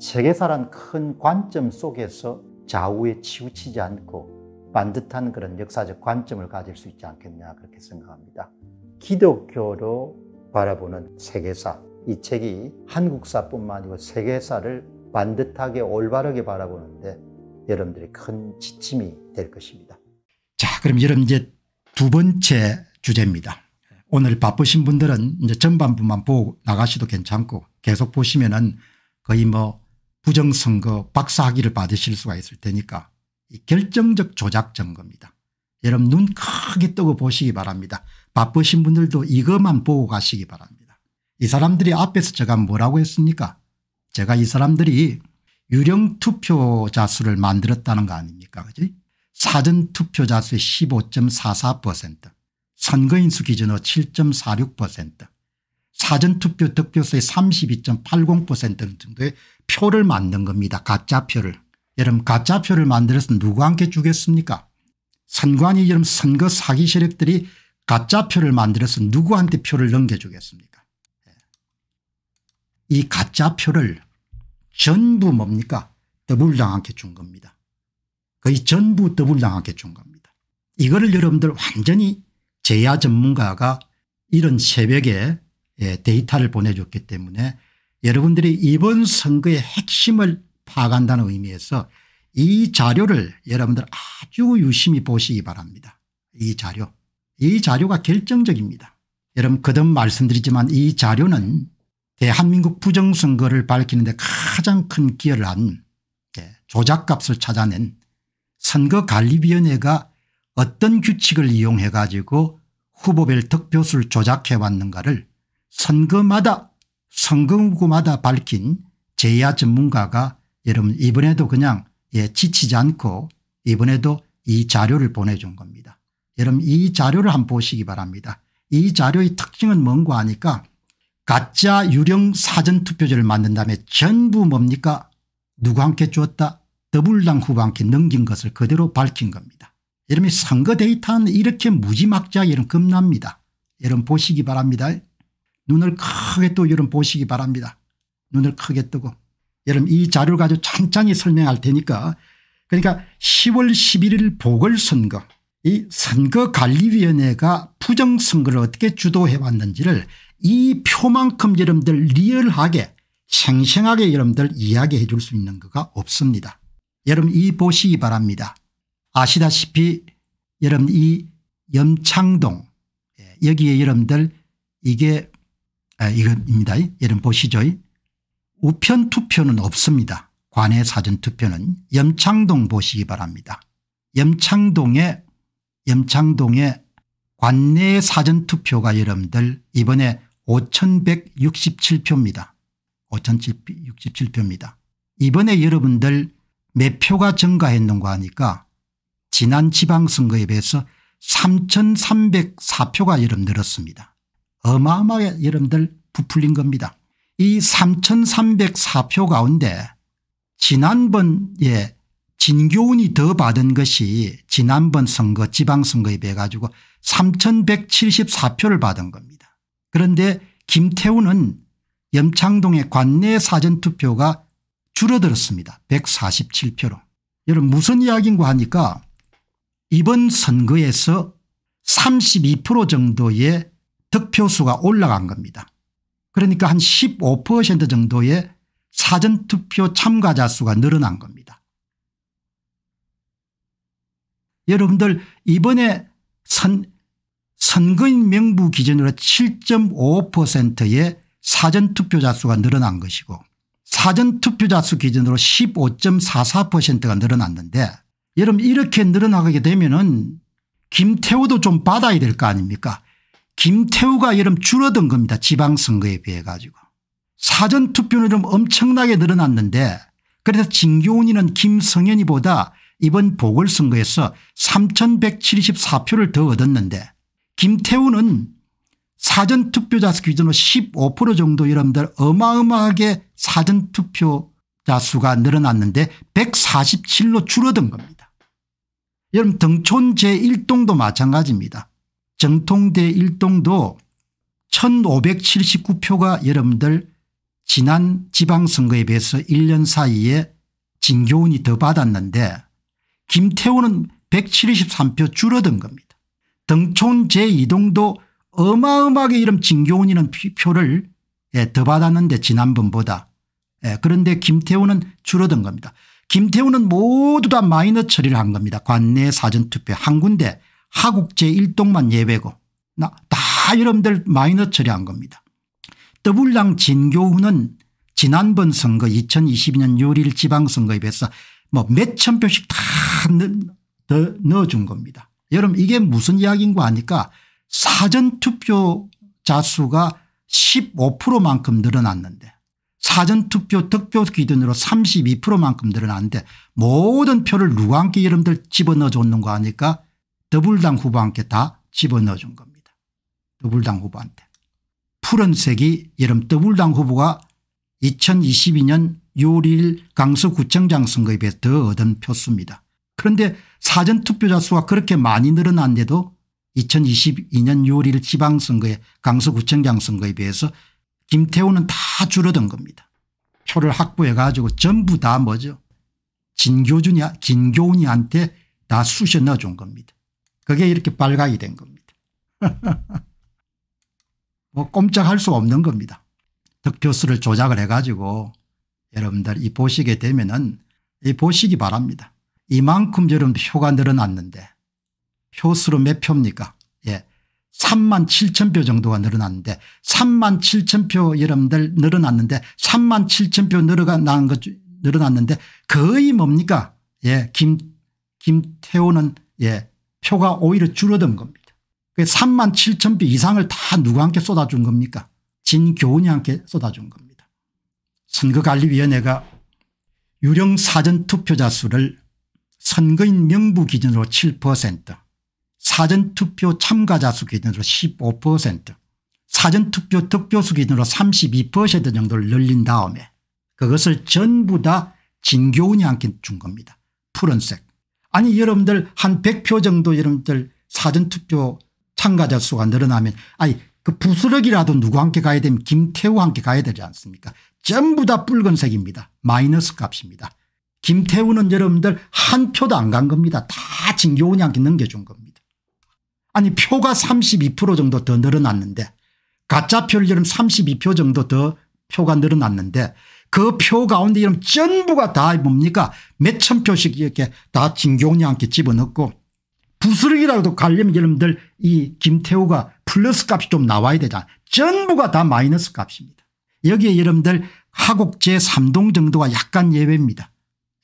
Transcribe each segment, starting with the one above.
세계사란 큰 관점 속에서 좌우에 치우치지 않고 반듯한 그런 역사적 관점을 가질 수 있지 않겠냐 그렇게 생각합니다. 기독교로 바라보는 세계사 이 책이 한국사뿐만 아니고 세계사를 반듯하게 올바르게 바라보는데 여러분들이 큰 지침이 될 것입니다. 자 그럼 여러분 이제 두 번째 주제입니다. 오늘 바쁘신 분들은 이제 전반부만 보고 나가셔도 괜찮고 계속 보시면은 거의 뭐 부정선거 박사학위를 받으실 수가 있을 테니까 결정적 조작 증거입니다. 여러분 눈 크게 뜨고 보시기 바랍니다. 바쁘신 분들도 이것만 보고 가시기 바랍니다. 이 사람들이 앞에서 제가 뭐라고 했습니까 제가 이 사람들이 유령 투표자 수를 만들었다는 거 아닙니까 그지 사전 투표자 수의 15.44% 선거인수 기준으로 7.46% 사전투표 득표수의 32.80% 정도의 표를 만든 겁니다. 가짜표를. 여러분 가짜표를 만들어서 누구한테 주겠습니까 선관위 여러분 선거 사기 세력들이 가짜표를 만들어서 누구한테 표를 넘겨주겠습니까 예. 이 가짜표를 전부 뭡니까 더블당한테 준 겁니다. 거의 전부 더블당한테 준 겁니다. 이거를 여러분들 완전히 제야 전문가가 이런 새벽에 예, 데이터를 보내줬기 때문에 여러분들이 이번 선거의 핵심을 파악한다는 의미에서 이 자료를 여러분들 아주 유심히 보시기 바랍니다. 이 자료. 이 자료가 결정적입니다. 여러분 거듭 말씀드리지만 이 자료는 대한민국 부정선거를 밝히는 데 가장 큰 기여를 한 예, 조작값을 찾아낸 선거관리위원회가 어떤 규칙을 이용해 가지고 후보별 득표수를 조작해 왔는가를 선거마다 선거구마다 밝힌 제야 전문가가 여러분 이번에도 그냥 예, 지치지 않고 이번에도 이 자료를 보내준 겁니다. 여러분 이 자료를 한번 보시기 바랍니다. 이 자료의 특징은 뭔가 하니까 가짜 유령 사전투표제를 만든다음에 전부 뭡니까 누구 한테 주었다 더블당 후보 함께 넘긴 것을 그대로 밝힌 겁니다. 여러분 선거 데이터는 이렇게 무지막지하게 겁납니다. 여러분 보시기 바랍니다. 눈을 크게 또 여러분 보시기 바랍니다. 눈을 크게 뜨고 여러분 이 자료를 가지고 천천히 설명할 테니까 그러니까 10월 11일 보궐선거 이 선거관리위원회가 부정선거를 어떻게 주도해 왔는지를 이 표만큼 여러분들 리얼하게 생생하게 여러분들 이야기해 줄 수 있는 거가 없습니다. 여러분 이 보시기 바랍니다. 아시다시피 여러분 이 염창동 예, 여기에 여러분들 이게 아, 이겁니다. 여러분 보시죠. 우편 투표는 없습니다. 관외 사전 투표는 염창동 보시기 바랍니다. 염창동에 염창동에 관내 사전 투표가 여러분들 이번에 5167표입니다. 5067표입니다. 이번에 여러분들 몇 표가 증가했는가 하니까 지난 지방선거에 비해서 3304표가 여름 늘었습니다. 어마어마하게 여러분들 부풀린 겁니다. 이 3,304표 가운데 지난번에 진교훈이 더 받은 것이 지난번 선거 지방선거에 비해 가지고 3,174표를 받은 겁니다. 그런데 김태훈은 염창동의 관내 사전투표가 줄어들었습니다. 147표로. 여러분 무슨 이야기인고 하니까 이번 선거에서 32% 정도의 득표수가 올라간 겁니다. 그러니까 한 15% 정도의 사전투표 참가자 수가 늘어난 겁니다. 여러분들 이번에 선, 선거인 명부 기준으로 7.5%의 사전투표자 수가 늘어난 것이고 사전투표자 수 기준으로 15.44%가 늘어났는데 여러분 이렇게 늘어나게 되면 은김태우도좀 받아야 될 거 아닙니까 김태우가 여름 줄어든 겁니다. 지방선거에 비해 가지고. 사전투표는 좀 엄청나게 늘어났는데 그래서 진교훈이는 김성현이보다 이번 보궐선거에서 3174표를 더 얻었는데 김태우는 사전투표자 수 기준으로 15% 정도 여러분들 어마어마하게 사전투표자 수가 늘어났는데 147로 줄어든 겁니다. 여러분 등촌 제1동도 마찬가지입니다. 정통대 1동도 1579표가 여러분들 지난 지방선거에 비해서 1년 사이에 진교훈이 더 받았는데 김태호는 173표 줄어든 겁니다. 등촌 제2동도 어마어마하게 이름 진교훈이는 표를 예, 더 받았는데 지난번보다 예, 그런데 김태우는 줄어든 겁니다. 김태우는 모두 다 마이너 처리를 한 겁니다. 관내 사전투표 한 군데 하국제 1동만 예외고 나 다 여러분들 마이너 처리한 겁니다. 더블랑 진교훈은 지난번 선거 2022년 6일 지방선거에 비해서 뭐 몇 천 표씩 다 넣어준 겁니다. 여러분 이게 무슨 이야기인가 하니까 사전투표 자수가 15%만큼 늘어났는데 사전투표 득표 기준으로 32%만큼 늘어났는데 모든 표를 누가 함께 여러분들 집어넣어 줬는가 하니까 더블당 후보한테 다 집어넣어 준 겁니다. 더불당 후보한테. 푸른색이 여름 더불당 후보가 2022년 6월 1일 강서구청장 선거에 비해 더 얻은 표수입니다. 그런데 사전투표자 수가 그렇게 많이 늘어난데도 2022년 6월 1일 지방선거에 강서구청장 선거에 비해서 김태호는 다 줄어든 겁니다. 표를 확보해 가지고 전부 다 뭐죠 진교준이 김교훈이한테 다 쑤셔 넣어준 겁니다. 그게 이렇게 발각이 된 겁니다. 뭐 꼼짝할 수 없는 겁니다. 득표수를 조작을 해가지고 여러분들 이 보시게 되면은 이 보시기 바랍니다. 이만큼 여러분 표가 늘어났는데 표수로 몇 표입니까? 예. 3만 7천 표 정도가 늘어났는데 3만 7천 표 여러분들 늘어났는데 3만 7천 표 늘어난 것 늘어났는데 거의 뭡니까? 예. 김, 김태호는 예. 표가 오히려 줄어든 겁니다. 3만 7천 표 이상을 다 누구한테 쏟아준 겁니까 진교훈이한테 쏟아준 겁니다. 선거관리위원회가 유령 사전 투표자 수를 선거인 명부 기준으로 7% 사전투표 참가자 수 기준으로 15% 사전투표 득표수 기준으로 32% 정도를 늘린 다음에 그것을 전부 다 진교훈이 한테준 겁니다. 푸른색. 아니 여러분들 한 100표 정도 여러분들 사전투표 참가자 수가 늘어나면 아니 그 부스럭이라도 누구 함께 가야 되면 김태우 함께 가야 되지 않습니까 전부 다 붉은색입니다. 마이너스 값입니다. 김태우는 여러분들 한 표도 안 간 겁니다. 다 진교훈이 함께 넘겨준 겁니다. 아니 표가 32% 정도 더 늘어났는데 가짜표를 여러분 32표 정도 더 표가 늘어났는데 그표 가운데 이름 전부가 다 뭡니까 몇 천 표씩 이렇게 다 진경이 함께 집어넣고 부스러기라도 가려면 여러분들 이 김태우가 플러스 값이 좀 나와야 되잖아 전부가 다 마이너스 값입니다. 여기에 여러분들 하곡제 3동 정도가 약간 예외입니다.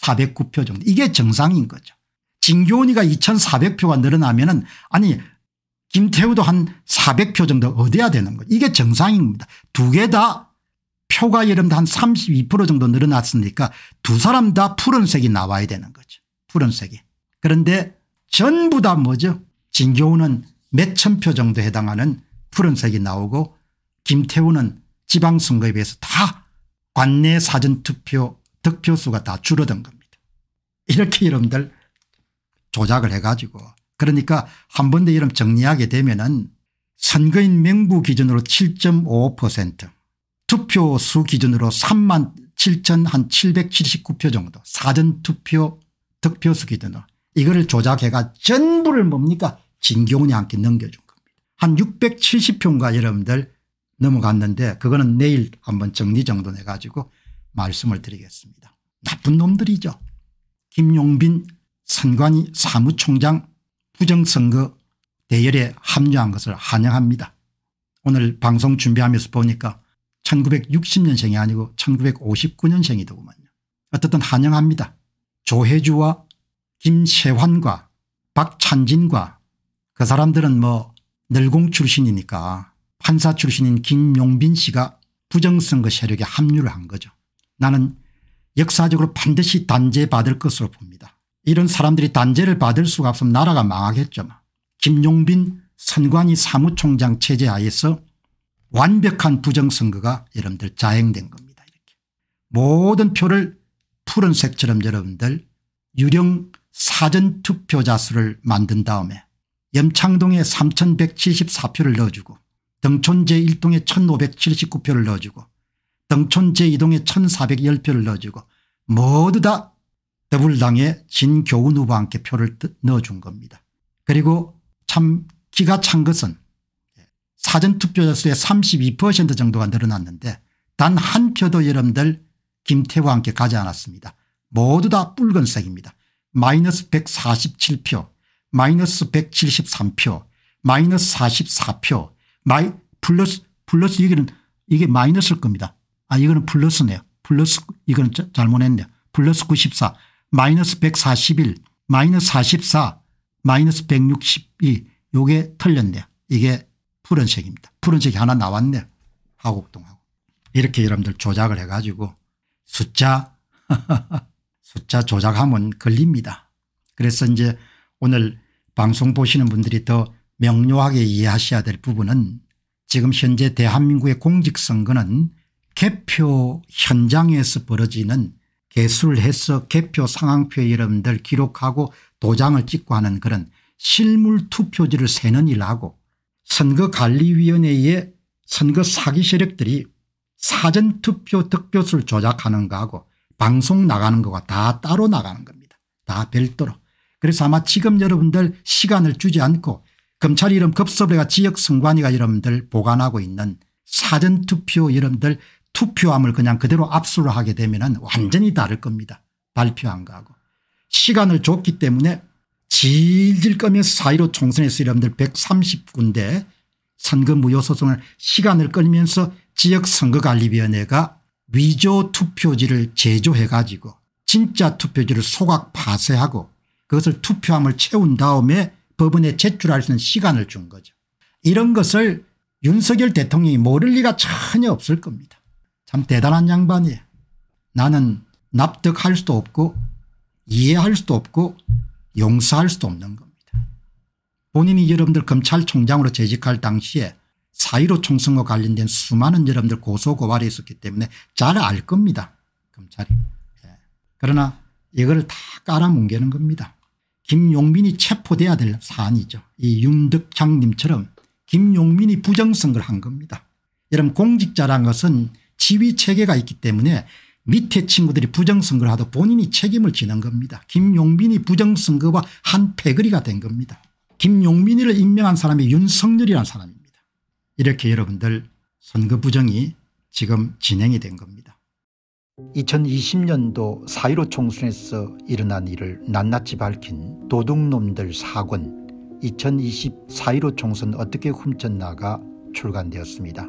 409표 정도 이게 정상인 거죠. 진교훈이가 2400표가 늘어나면 은 아니 김태우도 한 400표 정도 얻어야 되는 거죠. 이게 정상입니다. 두개다 표가 여를 들면 한32% 정도 늘어났으니까 두 사람 다 푸른색이 나와야 되는 거죠. 푸른색이. 그런데 전부 다 뭐죠 진교훈은 몇 천 표 정도 해당하는 푸른색이 나오고 김태우는 지방선거에 비해서 다 관내 사전투표 득표수가 다 줄어든 겁니다. 이렇게 여러분들 조작을 해가지고 그러니까 한 번 더 이름 정리하게 되면 은 선거인 명부 기준으로 7.5% 투표 수 기준으로 3만 7,779표 정도 사전투표 득표 수 기준으로 이거를 조작해가 전부를 뭡니까 진경훈이 함께 넘겨준 겁니다. 한 670표인가 여러분들 넘어갔는데 그거는 내일 한번 정리 정돈 해가지고 말씀을 드리겠습니다. 나쁜 놈들이죠. 김용빈 선관위 사무총장 부정선거 대열에 합류한 것을 환영합니다. 오늘 방송 준비하면서 보니까 1960년생이 아니고 1959년생이더구만요. 어쨌든 환영합니다 조혜주와 김세환과 박찬진과 그 사람들은 뭐 늘공 출신이니까 판사 출신인 김용빈 씨가 부정선거 세력에 합류를 한 거죠. 나는 역사적으로 반드시 단죄받을 것으로 봅니다. 이런 사람들이 단죄를 받을 수가 없으면 나라가 망하겠죠. 뭐. 김용빈 선관위 사무총장 체제 하에서 완벽한 부정선거가 여러분들 자행된 겁니다. 이렇게 모든 표를 푸른색처럼 여러분들 유령 사전투표자 수를 만든 다음에 염창동에 3174표를 넣어주고 등촌 제1동에 1579표를 넣어주고 등촌 제2동에 1410표를 넣어주고 모두 다 더불당의 진교훈 후보한테 표를 넣어준 겁니다. 그리고 참 기가 찬 것은 사전투표 자 수의 32% 정도가 늘어났는데 단 한 표도 여러분들 김태호와 함께 가지 않았습니다. 모두 다 붉은색입니다. 마이너스 147표 마이너스 173표 마이너스 44표 마이 플러스 플러스 여기는 이게 마이너스일 겁니다. 아 이거는 플러스네요. 플러스 이거는 잘못했네요. 플러스 94 마이너스 141 마이너스 44 마이너스 162 요게 틀렸네요. 이게 푸른색입니다. 푸른색이 하나 나왔네. 하곡동하고. 이렇게 여러분들 조작을 해가지고 숫자 숫자 조작하면 걸립니다. 그래서 이제 오늘 방송 보시는 분들이 더 명료하게 이해하셔야 될 부분은 지금 현재 대한민국의 공직선거는 개표 현장에서 벌어지는 개수를 해서 개표 상황표에 여러분들 기록하고 도장을 찍고 하는 그런 실물 투표지를 세는 일하고 선거관리위원회의 선거 사기 세력들이 사전투표 득표수를 조작하는 거하고 방송 나가는 거가 다 따로 나가는 겁니다. 다 별도로. 그래서 아마 지금 여러분들 시간을 주지 않고 검찰이 름급소래가 지역선관위가 여러분들 보관하고 있는 사전투표 여러분들 투표함을 그냥 그대로 압수를 하게 되면 은 완전히 다를 겁니다. 발표한 거하고. 시간을 줬기 때문에 질질 끄면서 사이로 총선에서 여러분들 130군데 선거 무효 소송을 시간을 끌면서 지역선거관리위원회가 위조 투표지를 제조해 가지고 진짜 투표지를 소각 파쇄하고 그것을 투표함을 채운 다음에 법원에 제출할 수 있는 시간을 준 거죠. 이런 것을 윤석열 대통령이 모를 리가 전혀 없을 겁니다. 참 대단한 양반이에요. 나는 납득할 수도 없고 이해할 수도 없고 용서할 수도 없는 겁니다. 본인이 여러분들 검찰총장으로 재직할 당시에 사이로 총선과 관련된 수많은 여러분들 고소고발이 있었기 때문에 잘 알 겁니다. 검찰이. 예. 그러나 이걸 다 깔아뭉개는 겁니다. 김용민이 체포돼야 될 사안이죠. 이 윤덕향님처럼 김용민이 부정선거를 한 겁니다. 여러분 공직자란 것은 지휘체계가 있기 때문에 밑에 친구들이 부정선거를 하다 본인이 책임을 지는 겁니다. 김용민이 부정선거와 한 패거리가 된 겁니다. 김용민이를 임명한 사람이 윤석열이라는 사람입니다. 이렇게 여러분들 선거 부정이 지금 진행이 된 겁니다. 2020년도 4.15 총선에서 일어난 일을 낱낱이 밝힌 도둑놈들 사권2020 4.15 총선 어떻게 훔쳤나가 출간되었습니다.